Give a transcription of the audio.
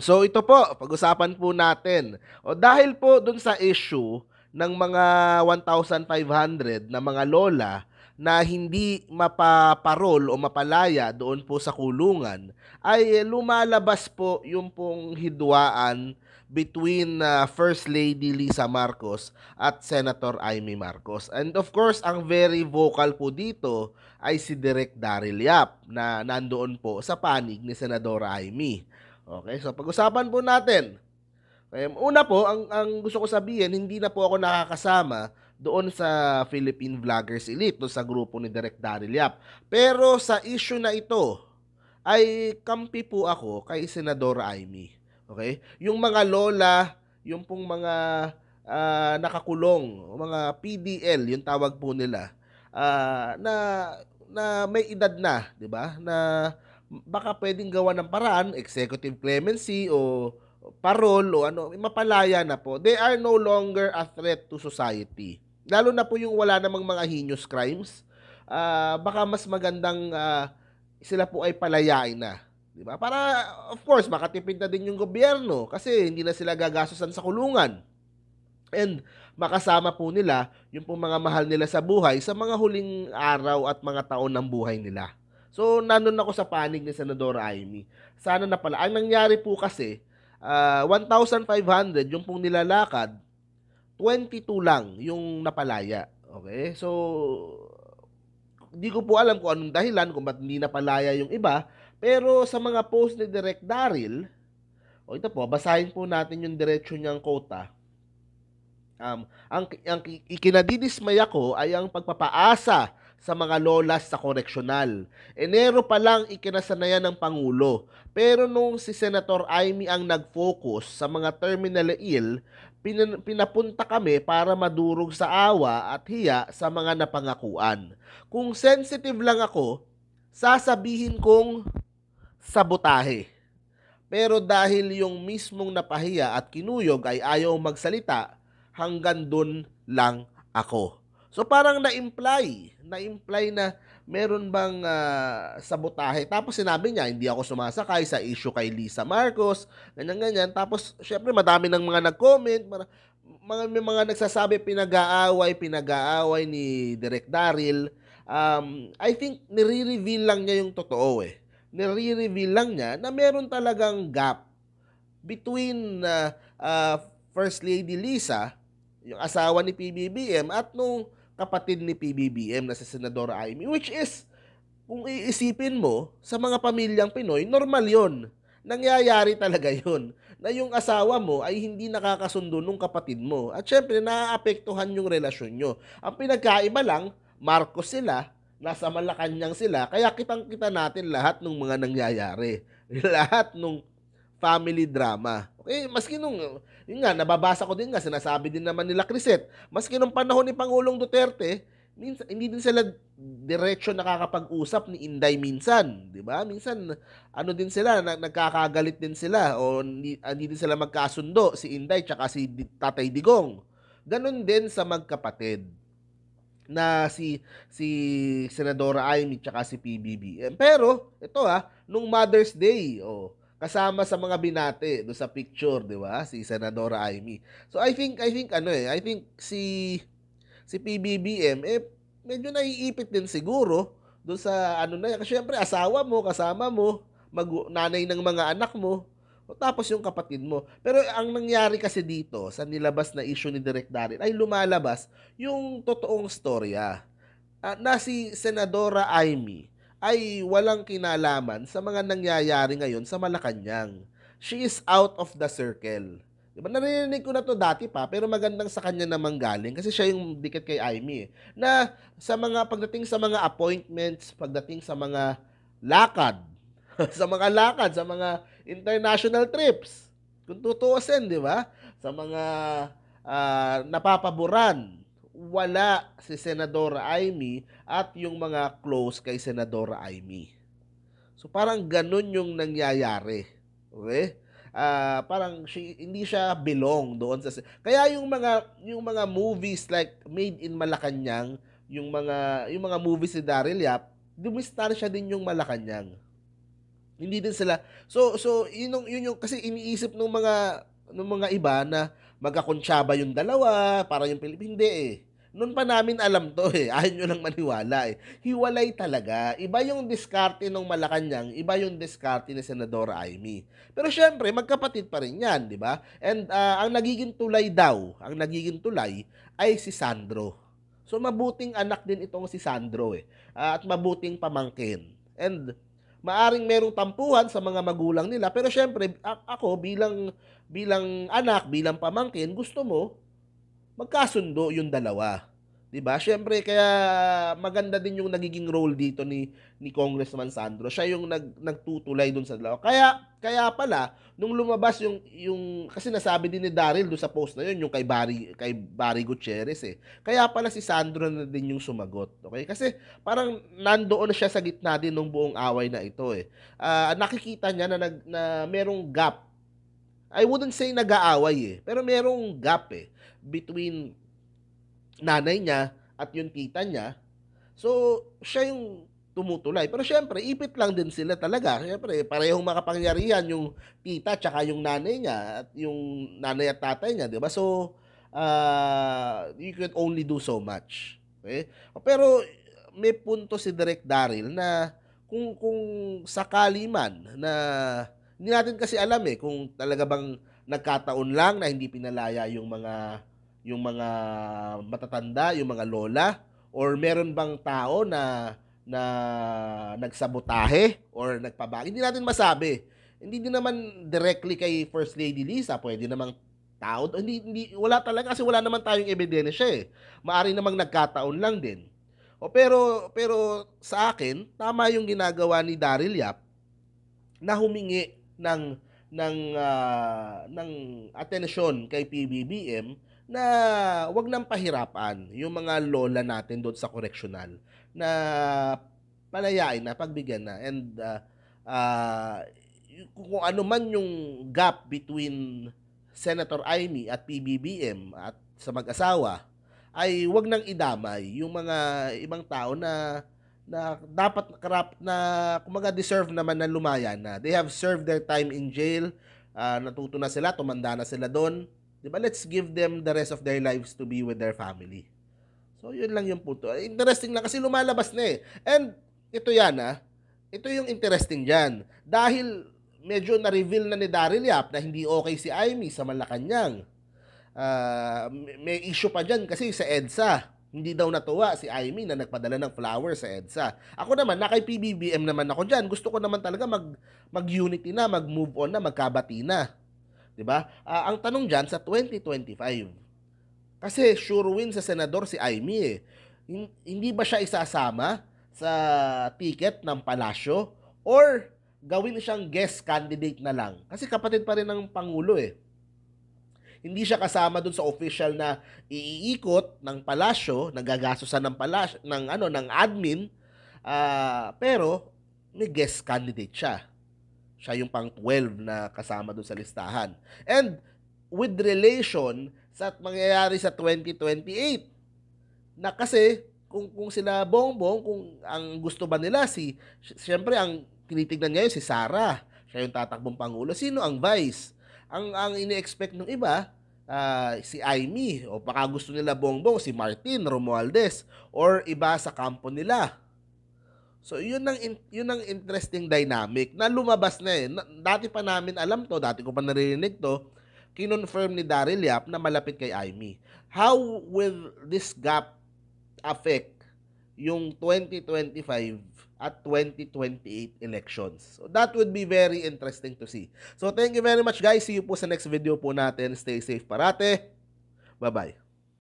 So ito po, pag-usapan po natin. O dahil po dun sa issue ng mga 1,500 na mga lola na hindi mapaparol o mapalaya doon po sa kulungan, ay eh, lumalabas po yung pong hidwaan between uh, First Lady Lisa Marcos at Senator Amy Marcos. And of course, ang very vocal po dito ay si Direk Daryl Yap na nandoon po sa panig ni Senadora Amy. Okay, so pag-usapan po natin. Okay, una po, ang, ang gusto ko sabihin, hindi na po ako nakakasama doon sa Philippine Vloggers Elite, doon sa grupo ni Direk Daryl Yap. Pero sa issue na ito, ay kampi po ako kay Senadora Amy. Okay? Yung mga lola, yung pong mga uh, nakakulong, mga PDL, yung tawag po nila, uh, na na may edad na, 'di ba? Na baka pwedeng gawa ng paraan, executive clemency o parole o ano, mapalaya na po. They are no longer a threat to society. Lalo na po yung wala namang mga heinous crimes. Uh, baka mas magandang uh, sila po ay palayain na. Di ba? Para, of course, makatipid na din yung gobyerno kasi hindi na sila gagastusan sa kulungan. And makasama po nila yung pong mga mahal nila sa buhay sa mga huling araw at mga taon ng buhay nila. So, nandun ako sa panig ni Senador Amy. Sana na pala. Ang nangyari po kasi, uh, ah, 1,500 yung pong nilalakad, 22 lang yung napalaya. Okay? So, hindi ko po alam kung anong dahilan kung ba't hindi napalaya yung iba. Pero sa mga post ni Direk Daryl, o oh, ito po, basahin po natin yung diretsyo niyang kota. Um, ang, ang ikinadidismay ako ay ang pagpapaasa sa mga lolas sa koreksyonal. Enero pa lang ikinasanayan ng Pangulo. Pero nung si Senator Amy ang nag-focus sa mga terminal ill, pin- pinapunta kami para madurog sa awa at hiya sa mga napangakuan. Kung sensitive lang ako, sasabihin kong sabotahe. Pero dahil yung mismong napahiya at kinuyog ay ayaw magsalita, hanggang dun lang ako. So parang na-imply, na-imply na meron bang uh, sabotahe. Tapos sinabi niya, hindi ako sumasakay sa issue kay Lisa Marcos, ganyan-ganyan. Tapos syempre madami ng mga nag-comment, mga, mga, may mga nagsasabi pinag-aaway, pinag-aaway ni Direk Daryl. Um, I think nire-reveal lang niya yung totoo eh. Nire-reveal lang niya na meron talagang gap between uh, uh, First Lady Lisa, yung asawa ni PBBM, at nung kapatid ni PBBM na si Senador Amy, which is, kung iisipin mo, sa mga pamilyang Pinoy, normal yon Nangyayari talaga yon na yung asawa mo ay hindi nakakasundo nung kapatid mo. At syempre, naaapektuhan yung relasyon nyo. Ang pinagkaiba lang, Marcos sila, nasa Malacanang sila, kaya kitang-kita natin lahat ng mga nangyayari. lahat ng family drama. Okay, eh, maski nung, yun nga, nababasa ko din nga, sinasabi din naman nila Criset, maski nung panahon ni Pangulong Duterte, minsan, hindi din sila diretso nakakapag-usap ni Inday minsan, 'di ba? Minsan ano din sila na, nagkakagalit din sila o hindi, ah, hindi din sila magkasundo si Inday tsaka si Tatay Digong. Ganon din sa magkapatid na si si Senadora Amy tsaka si PBBM. Pero ito ha, ah, nung Mother's Day, oh, kasama sa mga binate do sa picture, 'di ba? Si Senadora Amy. So I think I think ano eh, I think si si PBBM eh medyo naiipit din siguro do sa ano na kasi syempre asawa mo, kasama mo, mag nanay ng mga anak mo, o tapos yung kapatid mo. Pero ang nangyari kasi dito sa nilabas na issue ni Direk Darin ay lumalabas yung totoong storya. Ah, na si Senadora Amy ay walang kinalaman sa mga nangyayari ngayon sa Malacanang. She is out of the circle. Diba? Narinig ko na to dati pa, pero magandang sa kanya naman galing kasi siya yung dikit kay Amy. Eh, na sa mga pagdating sa mga appointments, pagdating sa mga lakad, sa mga lakad, sa mga international trips, kung tutuusin, di ba? Sa mga uh, napapaboran, wala si Senadora Amy at yung mga close kay Senadora Amy. So parang ganun yung nangyayari. Okay? Uh, parang she, hindi siya belong doon sa Kaya yung mga yung mga movies like Made in Malacañang, yung mga yung mga movies ni Daryl Yap, dumistar siya din yung Malacañang. Hindi din sila. So so yun yung, yun yung kasi iniisip ng mga ng mga iba na magkakontsaba yung dalawa para yung Pilipinas. Hindi eh. Noon pa namin alam to eh. Ayaw nyo lang maniwala eh. Hiwalay talaga. Iba yung diskarte ng Malacanang, iba yung diskarte ni Senador Amy. Pero syempre, magkapatid pa rin yan, di ba? And uh, ang nagiging tulay daw, ang nagiging tulay ay si Sandro. So mabuting anak din itong si Sandro eh. Uh, at mabuting pamangkin. And maaring merong tampuhan sa mga magulang nila pero syempre ako bilang bilang anak bilang pamangkin gusto mo magkasundo yung dalawa. 'Di ba? Syempre kaya maganda din yung nagiging role dito ni ni Congressman Sandro. Siya yung nag nagtutulay doon sa dalawa. Kaya kaya pala nung lumabas yung yung kasi nasabi din ni Daryl do sa post na yun yung kay Barry kay Barry Gutierrez eh. Kaya pala si Sandro na din yung sumagot. Okay? Kasi parang nandoon siya sa gitna din ng buong away na ito eh. Uh, nakikita niya na nag na merong gap I wouldn't say nag-aaway eh. Pero merong gap eh between nanay niya at yung tita niya. So, siya yung tumutulay. Pero syempre, ipit lang din sila talaga. Syempre, parehong makapangyarihan yung tita tsaka yung nanay niya at yung nanay at tatay niya, 'di ba? So, uh, you could only do so much. Okay? Pero may punto si Direk Daryl na kung kung sakali man na hindi natin kasi alam eh kung talaga bang nagkataon lang na hindi pinalaya yung mga yung mga matatanda, yung mga lola or meron bang tao na na nagsabotahe or nagpabag. Hindi natin masabi. Hindi din naman directly kay First Lady Lisa, pwede namang tao. Hindi, hindi, wala talaga kasi wala naman tayong ebidensya eh. Maari namang nagkataon lang din. O pero, pero sa akin, tama yung ginagawa ni Daryl Yap na humingi ng ng uh, ng atensyon kay PBBM na wag nang pahirapan yung mga lola natin doon sa correctional na palayain na pagbigyan na and uh, uh, kung ano man yung gap between Senator Amy at PBBM at sa mag-asawa ay wag nang idamay yung mga ibang tao na na dapat karap na kumaga deserve naman na lumayan na they have served their time in jail uh, natuto na sila tumanda na sila doon di ba let's give them the rest of their lives to be with their family so yun lang yung punto ah, interesting na kasi lumalabas na eh and ito yan ah ito yung interesting diyan dahil medyo na-reveal na ni Daryl Yap na hindi okay si Amy sa Malacanang uh, may issue pa diyan kasi sa EDSA hindi daw natuwa si Amy na nagpadala ng flowers sa EDSA. Ako naman, na kay PBBM naman ako dyan. Gusto ko naman talaga mag, mag-unity na, mag-move on na, magkabati na. ba? Diba? Uh, ang tanong dyan sa 2025. Kasi sure win sa senador si Amy eh. Hindi ba siya isasama sa ticket ng palasyo? Or gawin siyang guest candidate na lang? Kasi kapatid pa rin ng Pangulo eh. Hindi siya kasama doon sa official na iiikot ng palasyo, nagagastosan ng palasyo, ng ano, ng admin. Uh, pero may guest candidate siya. Siya yung pang-12 na kasama doon sa listahan. And with relation sa mangyayari sa 2028 na kasi kung kung sila Bongbong kung ang gusto ba nila si siyempre ang tinitingnan ngayon si Sara siya yung tatakbong pangulo sino ang vice ang ang ini-expect ng iba uh, si Aimee o baka gusto nila Bongbong si Martin Romualdez or iba sa kampo nila. So yun ang yun ang interesting dynamic na lumabas na eh. Dati pa namin alam to, dati ko pa naririnig to. Kinonfirm ni Daryl Yap na malapit kay Aimee. How will this gap affect yung 2025 at 2028 elections. So that would be very interesting to see. So thank you very much guys. See you po sa next video po natin. Stay safe parate. Bye-bye.